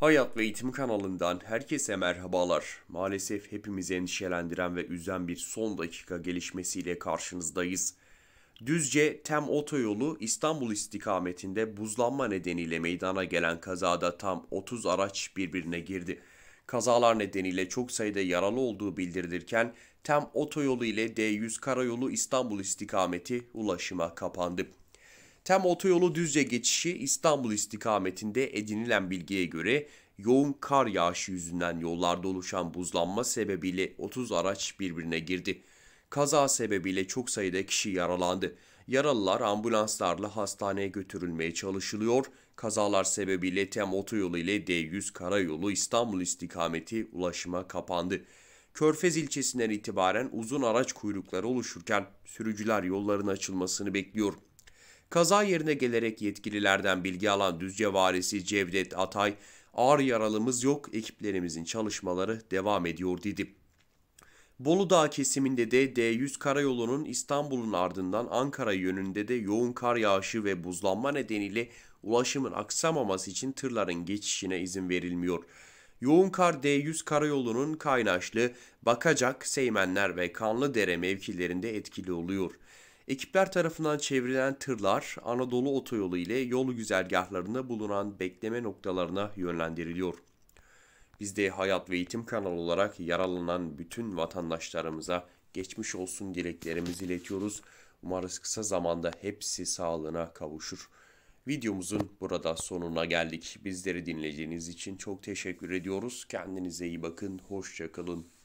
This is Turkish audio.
Hayat ve Eğitim kanalından herkese merhabalar. Maalesef hepimizi endişelendiren ve üzen bir son dakika gelişmesiyle karşınızdayız. Düzce Tem Otoyolu İstanbul istikametinde buzlanma nedeniyle meydana gelen kazada tam 30 araç birbirine girdi. Kazalar nedeniyle çok sayıda yaralı olduğu bildirilirken Tem Otoyolu ile D100 Karayolu İstanbul istikameti ulaşıma kapandı. Tem Otoyolu Düzce geçişi İstanbul istikametinde edinilen bilgiye göre yoğun kar yağışı yüzünden yollarda oluşan buzlanma sebebiyle 30 araç birbirine girdi. Kaza sebebiyle çok sayıda kişi yaralandı. Yaralılar ambulanslarla hastaneye götürülmeye çalışılıyor. Kazalar sebebiyle Tem Otoyolu ile D100 Karayolu İstanbul istikameti ulaşıma kapandı. Körfez ilçesinden itibaren uzun araç kuyrukları oluşurken sürücüler yolların açılmasını bekliyor. Kaza yerine gelerek yetkililerden bilgi alan Düzce valisi Cevdet Atay, ağır yaralımız yok, ekiplerimizin çalışmaları devam ediyor dedi. Bolu Dağı kesiminde de D100 karayolunun İstanbul'un ardından Ankara yönünde de yoğun kar yağışı ve buzlanma nedeniyle ulaşımın aksamaması için tırların geçişine izin verilmiyor. Yoğun kar D100 karayolunun Kaynaşlı, Bakacak, Seymenler ve Kanlıdere mevkilerinde etkili oluyor. Ekipler tarafından çevrilen tırlar Anadolu otoyolu ile yol güzergahlarında bulunan bekleme noktalarına yönlendiriliyor. Biz de Hayat ve Eğitim kanalı olarak yaralanan bütün vatandaşlarımıza geçmiş olsun dileklerimizi iletiyoruz. Umarız kısa zamanda hepsi sağlığına kavuşur. Videomuzun burada sonuna geldik. Bizleri dinlediğiniz için çok teşekkür ediyoruz. Kendinize iyi bakın. Hoşçakalın.